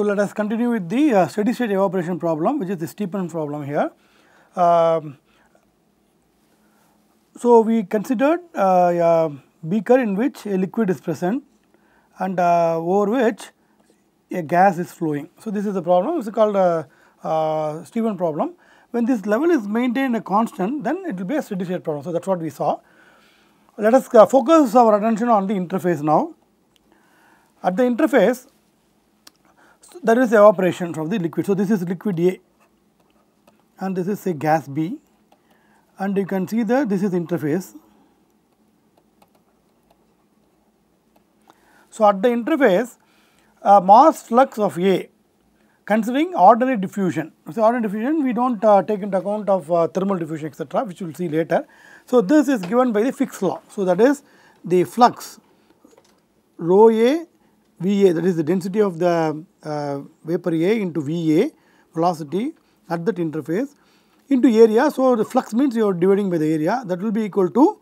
So, let us continue with the uh, steady state evaporation problem which is the Steepen problem here. Um, so, we considered uh, a beaker in which a liquid is present and uh, over which a gas is flowing. So, this is the problem it is called a uh, uh, Steepen problem. When this level is maintained a constant then it will be a steady state problem. So, that is what we saw. Let us focus our attention on the interface now. At the interface that is evaporation of the liquid. So, this is liquid A and this is a gas B and you can see that this is interface. So, at the interface uh, mass flux of A considering ordinary diffusion. So, ordinary diffusion we do not uh, take into account of uh, thermal diffusion etc., which we will see later. So, this is given by the Fick's law. So, that is the flux rho A VA that is the density of the uh, vapor A into VA velocity at that interface into area. So, the flux means you are dividing by the area that will be equal to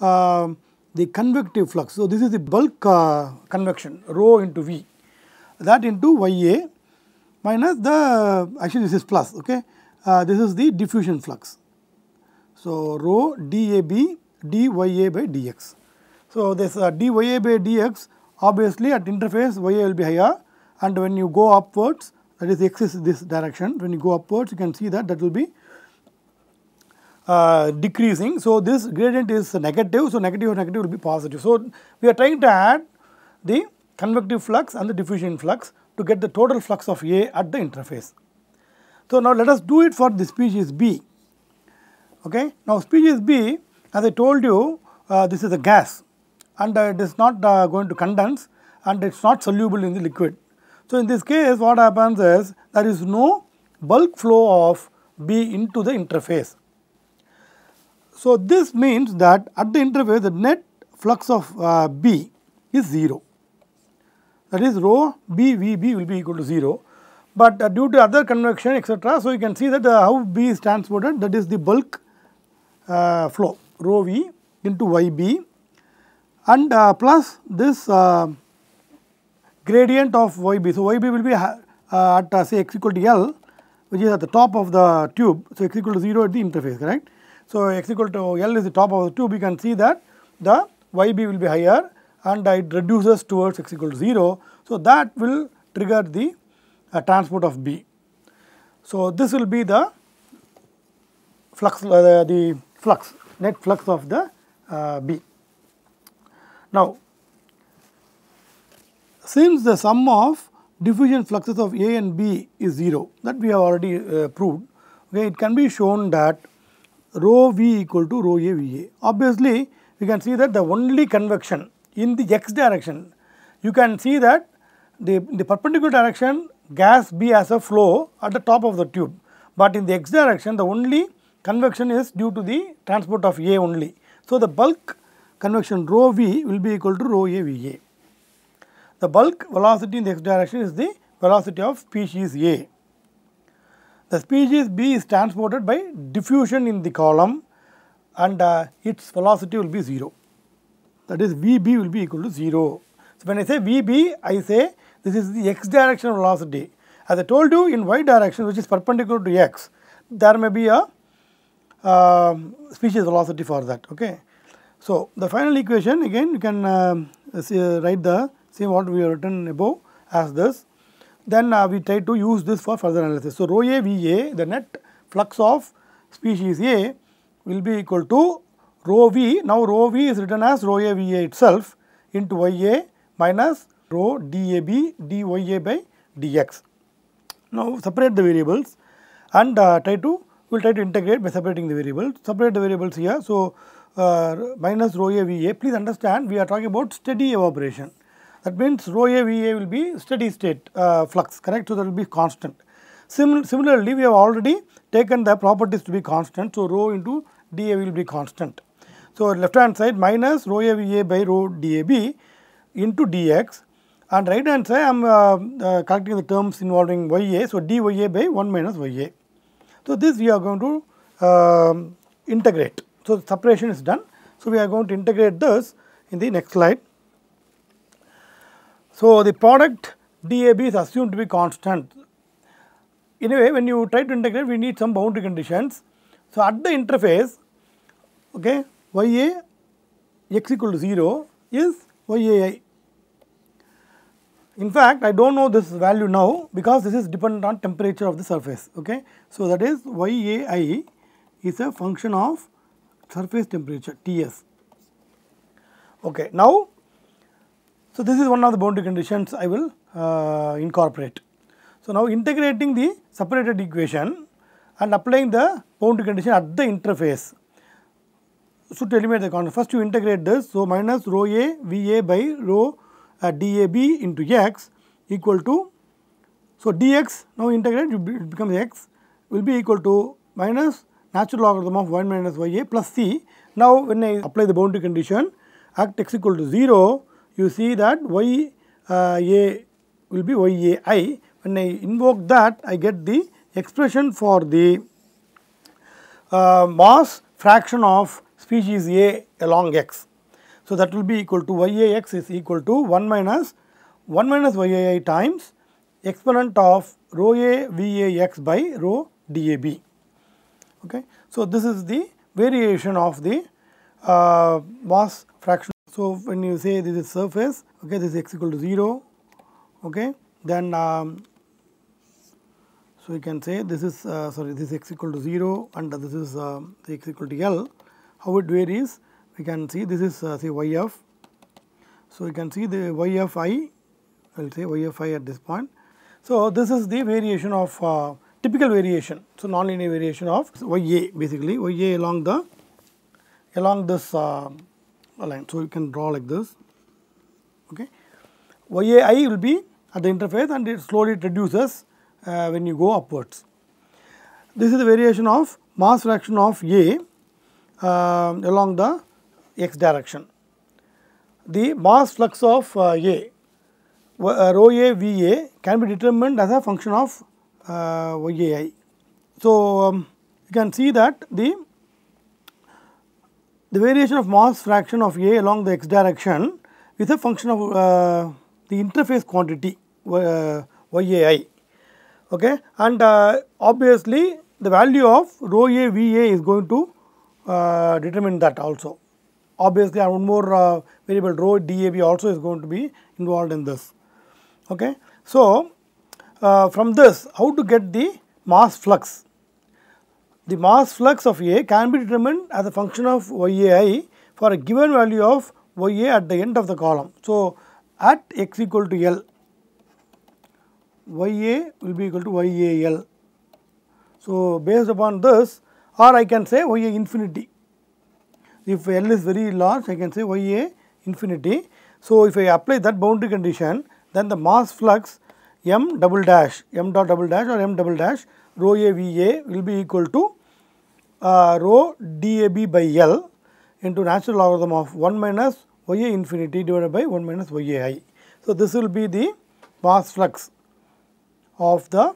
uh, the convective flux. So, this is the bulk uh, convection rho into V that into YA minus the actually this is plus okay uh, this is the diffusion flux. So, rho DAB by DX. So, this uh, DYA by DX obviously at interface y will be higher and when you go upwards that is x is this direction when you go upwards you can see that that will be uh, decreasing. So, this gradient is negative. So, negative or negative will be positive. So, we are trying to add the convective flux and the diffusion flux to get the total flux of A at the interface. So, now let us do it for the species B. Okay. Now, species B as I told you uh, this is a gas and uh, it is not uh, going to condense and it is not soluble in the liquid. So, in this case what happens is there is no bulk flow of B into the interface. So, this means that at the interface the net flux of uh, B is 0 that is rho B V B will be equal to 0, but uh, due to other convection etc. So, you can see that uh, how B is transported that is the bulk uh, flow rho V into Y B and uh, plus this uh, gradient of Yb. So, Yb will be uh, at uh, say x equal to L which is at the top of the tube. So, x equal to 0 at the interface correct. So, x equal to L is the top of the tube we can see that the Yb will be higher and it reduces towards x equal to 0. So, that will trigger the uh, transport of B. So, this will be the flux uh, the, the flux net flux of the uh, B. Now, since the sum of diffusion fluxes of A and B is 0 that we have already uh, proved, okay, it can be shown that rho V equal to rho A V A. Obviously, we can see that the only convection in the x direction, you can see that the, the perpendicular direction gas B as a flow at the top of the tube, but in the x direction the only convection is due to the transport of A only. So, the bulk convection rho v will be equal to rho a v a. The bulk velocity in the x direction is the velocity of species A. The species B is transported by diffusion in the column and uh, its velocity will be 0. That is Vb will be equal to 0. So, when I say Vb, I say this is the x direction velocity. As I told you in y direction which is perpendicular to x, there may be a uh, species velocity for that. Okay. So, the final equation again you can uh, see, uh, write the same what we have written above as this. Then uh, we try to use this for further analysis. So, rho A V A the net flux of species A will be equal to rho V. Now, rho V is written as rho A V A itself into Y A minus rho D A B D Y A by D X. Now, separate the variables and uh, try to we will try to integrate by separating the variables. Separate the variables here. So, uh, minus rho a V A, please understand we are talking about steady evaporation. That means rho a V A will be steady state uh, flux, correct? So, that will be constant. similarly, we have already taken the properties to be constant. So, rho into dA will be constant. So, left hand side minus rho a V A by rho dAB into dx and right hand side I am uh, uh, collecting the terms involving YA. So, dYA by 1 minus YA. So, this we are going to uh, integrate. So, the separation is done. So, we are going to integrate this in the next slide. So, the product DAB is assumed to be constant. Anyway, when you try to integrate, we need some boundary conditions. So, at the interface, okay, Y A X x equal to 0 is YAI. In fact, I do not know this value now because this is dependent on temperature of the surface. Okay. So, that is YAI is a function of surface temperature Ts. Okay. Now, so this is one of the boundary conditions I will uh, incorporate. So, now integrating the separated equation and applying the boundary condition at the interface. So, to eliminate the constant, first you integrate this. So, minus rho a V a by rho uh, dab into x equal to, so dx now integrate it becomes x will be equal to minus natural logarithm of 1 minus ya plus c. Now, when I apply the boundary condition at x equal to 0, you see that y uh, a will be yai. When I invoke that, I get the expression for the uh, mass fraction of species A along x. So, that will be equal to yax is equal to 1 minus 1 minus yai times exponent of rho a v a x by rho dab. Okay. So, this is the variation of the uh, mass fraction. So, when you say this is surface, okay, this is x equal to 0, okay, then um, so you can say this is uh, sorry this is x equal to 0 and this is uh, x equal to L. How it varies we can see this is uh, say yf. So, you can see the yf i I will say yf i at this point. So, this is the variation of uh, typical variation. So, nonlinear variation of YA basically YA along the along this uh, line. So, you can draw like this okay. YAI will be at the interface and it slowly reduces uh, when you go upwards. This is the variation of mass fraction of A uh, along the x direction. The mass flux of uh, A, uh, rho A V A can be determined as a function of uh, YAI. So, um, you can see that the, the variation of mass fraction of A along the x direction is a function of uh, the interface quantity uh, YAI okay and uh, obviously the value of rho a va is going to uh, determine that also obviously one more uh, variable rho dab also is going to be involved in this okay so uh, from this how to get the mass flux. The mass flux of A can be determined as a function of YAi for a given value of Ya at the end of the column. So, at x equal to L, Ya will be equal to YAL. So, based upon this or I can say Ya infinity. If L is very large I can say Ya infinity. So, if I apply that boundary condition then the mass flux m double dash m dot double dash or m double dash rho a v a will be equal to uh, rho d a b by l into natural logarithm of 1 minus y a infinity divided by 1 minus y a i. So, this will be the mass flux of the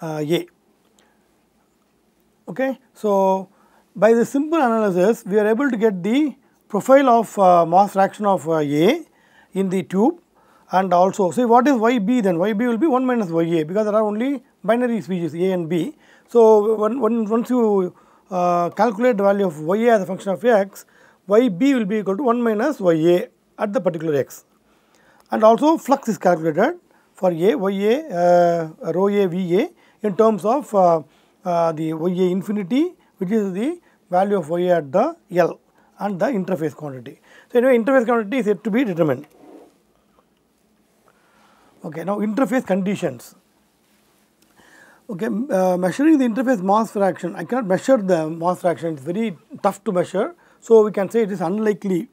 uh, a. Okay. So, by the simple analysis we are able to get the profile of uh, mass fraction of uh, a in the tube and also see what is yb then yb will be 1 minus ya because there are only binary species a and b. So, when, when once you uh, calculate the value of ya as a function of x yb will be equal to 1 minus ya at the particular x and also flux is calculated for a ya uh, rho a va in terms of uh, uh, the ya infinity which is the value of ya at the L and the interface quantity. So, anyway interface quantity is yet to be determined. Okay, now interface conditions. Okay, uh, measuring the interface mass fraction, I cannot measure the mass fraction, it is very tough to measure. So, we can say it is unlikely,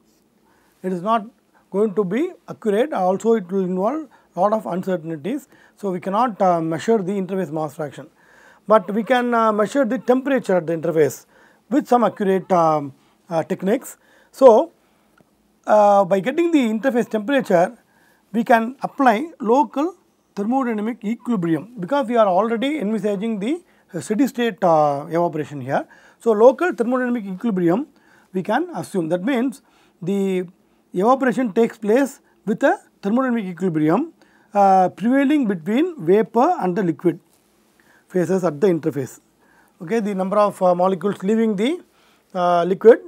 it is not going to be accurate also it will involve lot of uncertainties. So, we cannot uh, measure the interface mass fraction, but we can uh, measure the temperature at the interface with some accurate um, uh, techniques. So, uh, by getting the interface temperature, we can apply local thermodynamic equilibrium because we are already envisaging the uh, steady state uh, evaporation here. So, local thermodynamic equilibrium we can assume that means the evaporation takes place with a thermodynamic equilibrium uh, prevailing between vapor and the liquid phases at the interface. Okay, the number of uh, molecules leaving the uh, liquid.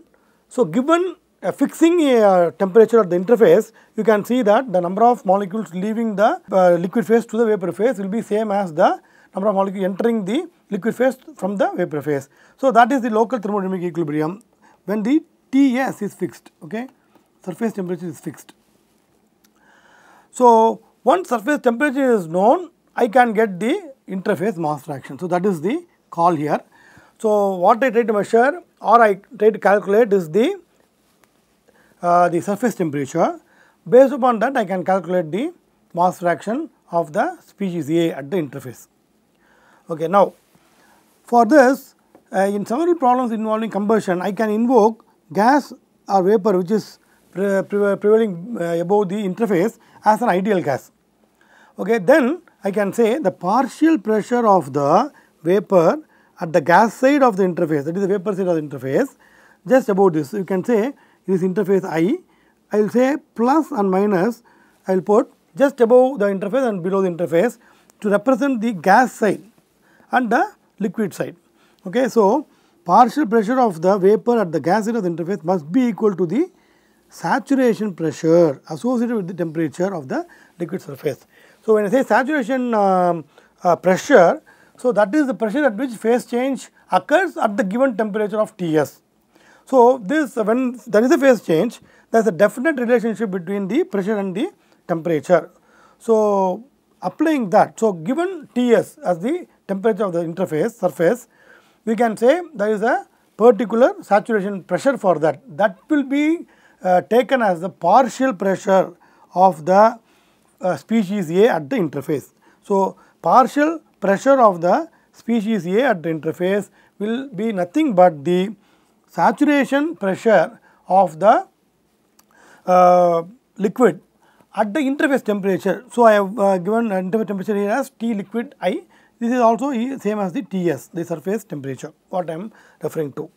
So, given uh, fixing a uh, temperature at the interface, you can see that the number of molecules leaving the uh, liquid phase to the vapor phase will be same as the number of molecules entering the liquid phase from the vapor phase. So, that is the local thermodynamic equilibrium when the Ts is fixed, okay, surface temperature is fixed. So, once surface temperature is known, I can get the interface mass fraction. So, that is the call here. So, what I try to measure or I try to calculate is the uh, the surface temperature. Based upon that I can calculate the mass fraction of the species A at the interface. Okay, now for this uh, in several problems involving combustion I can invoke gas or vapor which is pre pre prevailing uh, above the interface as an ideal gas. Okay, then I can say the partial pressure of the vapor at the gas side of the interface that is the vapor side of the interface just above this you can say this interface I, I will say plus and minus I will put just above the interface and below the interface to represent the gas side and the liquid side. Okay. So, partial pressure of the vapor at the gas side of the interface must be equal to the saturation pressure associated with the temperature of the liquid surface. So, when I say saturation um, uh, pressure, so that is the pressure at which phase change occurs at the given temperature of Ts. So, this when there is a phase change, there is a definite relationship between the pressure and the temperature. So, applying that, so given Ts as the temperature of the interface surface, we can say there is a particular saturation pressure for that. That will be uh, taken as the partial pressure of the uh, species A at the interface. So, partial pressure of the species A at the interface will be nothing but the saturation pressure of the uh, liquid at the interface temperature. So, I have uh, given interface temperature here as T liquid I. This is also same as the Ts, the surface temperature, what I am referring to.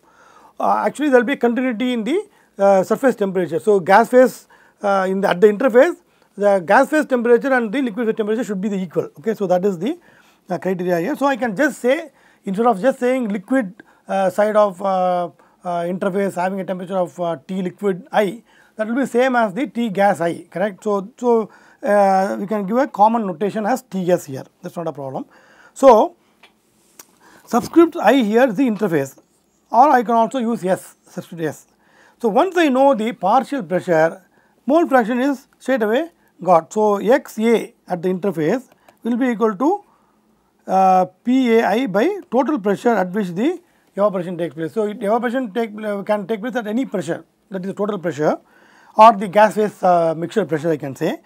Uh, actually, there will be continuity in the uh, surface temperature. So, gas phase uh, in the, at the interface, the gas phase temperature and the liquid phase temperature should be the equal. Okay, So, that is the uh, criteria here. So, I can just say instead of just saying liquid uh, side of uh, interface having a temperature of uh, T liquid I that will be same as the T gas I correct. So, so uh, we can give a common notation as Ts here that is not a problem. So, subscript i here is the interface or I can also use S subscript S. So, once I know the partial pressure mole fraction is straight away got. So, xA at the interface will be equal to uh, PAI by total pressure at which the evaporation takes place. So, evaporation take, uh, can take place at any pressure that is total pressure or the gas phase uh, mixture pressure I can say.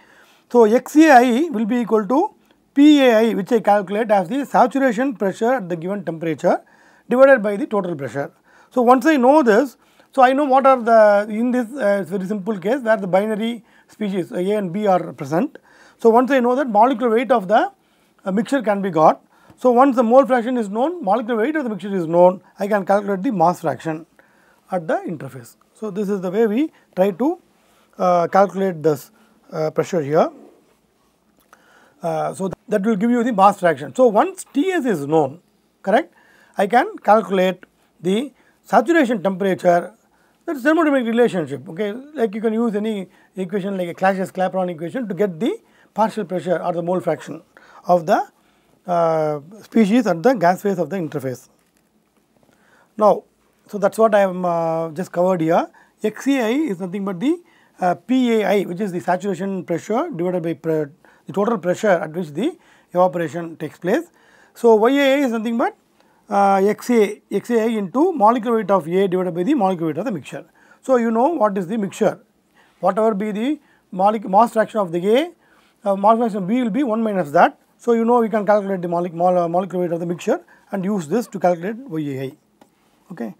So, XAI will be equal to PAI which I calculate as the saturation pressure at the given temperature divided by the total pressure. So, once I know this, so I know what are the in this uh, very simple case where the binary species A and B are present. So, once I know that molecular weight of the uh, mixture can be got so, once the mole fraction is known, molecular weight of the mixture is known, I can calculate the mass fraction at the interface. So, this is the way we try to uh, calculate this uh, pressure here. Uh, so, that will give you the mass fraction. So, once Ts is known, correct, I can calculate the saturation temperature that is thermodynamic relationship, okay, like you can use any equation like a Clash's-Clapeyron equation to get the partial pressure or the mole fraction of the uh, species at the gas phase of the interface. Now, so that is what I am uh, just covered here. XAI is nothing but the uh, PAI which is the saturation pressure divided by the total pressure at which the evaporation takes place. So, YAI is nothing but uh, XA, XAI into molecular weight of A divided by the molecular weight of the mixture. So, you know what is the mixture, whatever be the mass fraction of the A, uh, mass fraction B will be 1 minus that so, you know we can calculate the molecular, molecular weight of the mixture and use this to calculate VAI. Okay.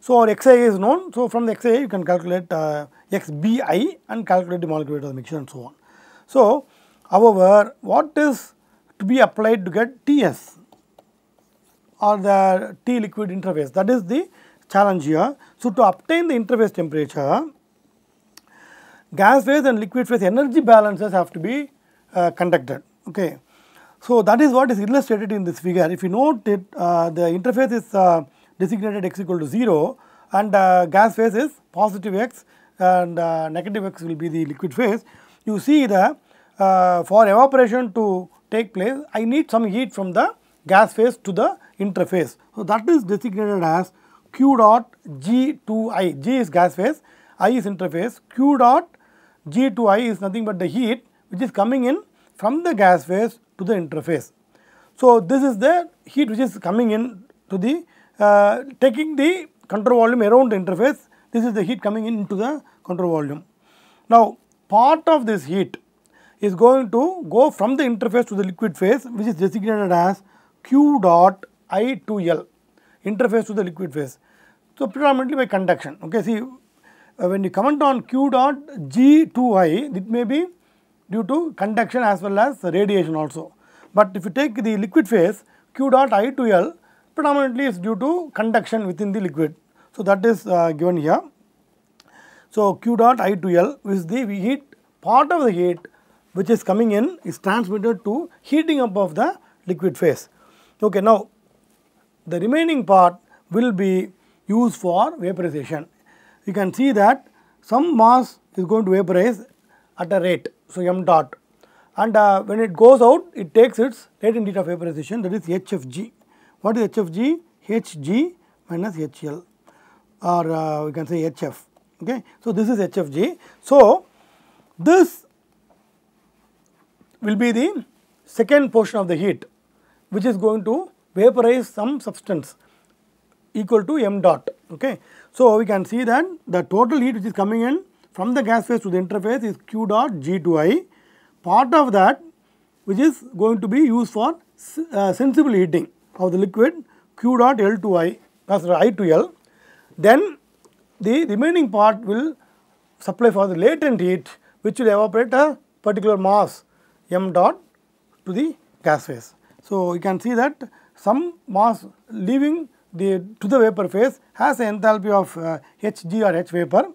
So, our XI is known. So, from the XI you can calculate uh, XBI and calculate the molecular weight of the mixture and so on. So, however, what is to be applied to get TS or the T liquid interface that is the challenge here. So, to obtain the interface temperature, gas phase and liquid phase energy balances have to be uh, conducted. Okay. So, that is what is illustrated in this figure. If you note it, uh, the interface is uh, designated x equal to 0 and uh, gas phase is positive x and uh, negative x will be the liquid phase. You see the uh, for evaporation to take place, I need some heat from the gas phase to the interface. So, that is designated as Q dot G to I, G is gas phase, I is interface, Q dot G to I is nothing but the heat which is coming in from the gas phase to the interface. So, this is the heat which is coming in to the uh, taking the control volume around the interface this is the heat coming in into the control volume. Now, part of this heat is going to go from the interface to the liquid phase which is designated as Q dot I to L interface to the liquid phase. So, predominantly by conduction. Okay, see uh, when you comment on Q dot G to I, it may be due to conduction as well as radiation also. But if you take the liquid phase, Q dot I to L predominantly is due to conduction within the liquid. So, that is uh, given here. So, Q dot I to L is the heat part of the heat which is coming in is transmitted to heating up of the liquid phase. Okay, now the remaining part will be used for vaporization. You can see that some mass is going to vaporize at a rate so m dot and uh, when it goes out it takes its latent heat of vaporization that is HFG. What is HFG? HG minus HL or uh, we can say HF. Okay. So, this is HFG. So, this will be the second portion of the heat which is going to vaporize some substance equal to m dot. Okay. So, we can see that the total heat which is coming in from the gas phase to the interface is q dot G2i. Part of that which is going to be used for uh, sensible heating of the liquid q dot L2i plus I to L. Then the remaining part will supply for the latent heat which will evaporate a particular mass m dot to the gas phase. So, you can see that some mass leaving the to the vapor phase has an enthalpy of uh, Hg or H vapor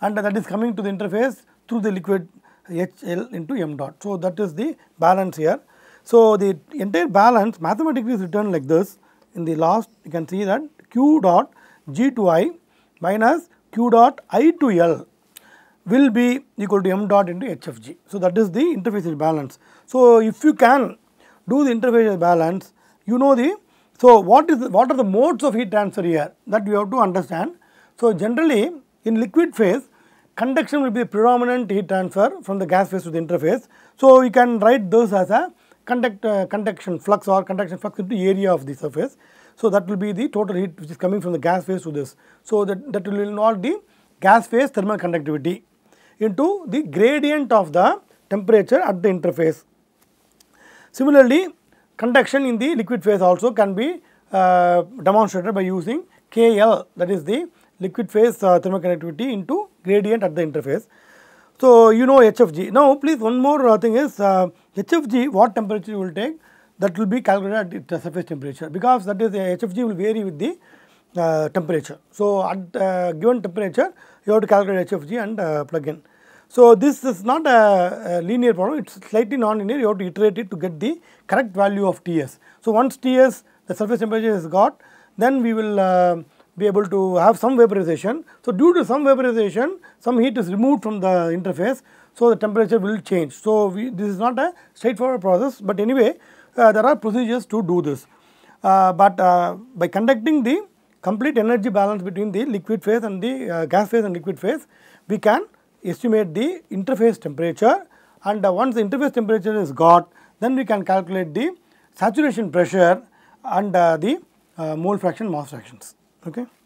and that is coming to the interface through the liquid HL into m dot. So, that is the balance here. So, the entire balance mathematically is written like this in the last you can see that q dot g to i minus q dot i to l will be equal to m dot into hfg. So, that is the interface balance. So, if you can do the interface balance you know the so what is the, what are the modes of heat transfer here that we have to understand. So, generally in liquid phase conduction will be the predominant heat transfer from the gas phase to the interface. So, we can write those as a conduct, uh, conduction flux or conduction flux into area of the surface. So, that will be the total heat which is coming from the gas phase to this. So, that, that will involve the gas phase thermal conductivity into the gradient of the temperature at the interface. Similarly, conduction in the liquid phase also can be uh, demonstrated by using KL that is the liquid phase uh, thermal conductivity into gradient at the interface. So, you know HFG. Now, please one more uh, thing is uh, HFG what temperature will take that will be calculated at the surface temperature because that is uh, HFG will vary with the uh, temperature. So, at uh, given temperature you have to calculate HFG and uh, plug in. So, this is not a, a linear problem, it is slightly non-linear, you have to iterate it to get the correct value of Ts. So, once Ts the surface temperature is got, then we will uh, be able to have some vaporization. So, due to some vaporization some heat is removed from the interface. So, the temperature will change. So, we, this is not a straightforward process, but anyway uh, there are procedures to do this. Uh, but uh, by conducting the complete energy balance between the liquid phase and the uh, gas phase and liquid phase, we can estimate the interface temperature and uh, once the interface temperature is got, then we can calculate the saturation pressure and uh, the mole fraction mass fractions okay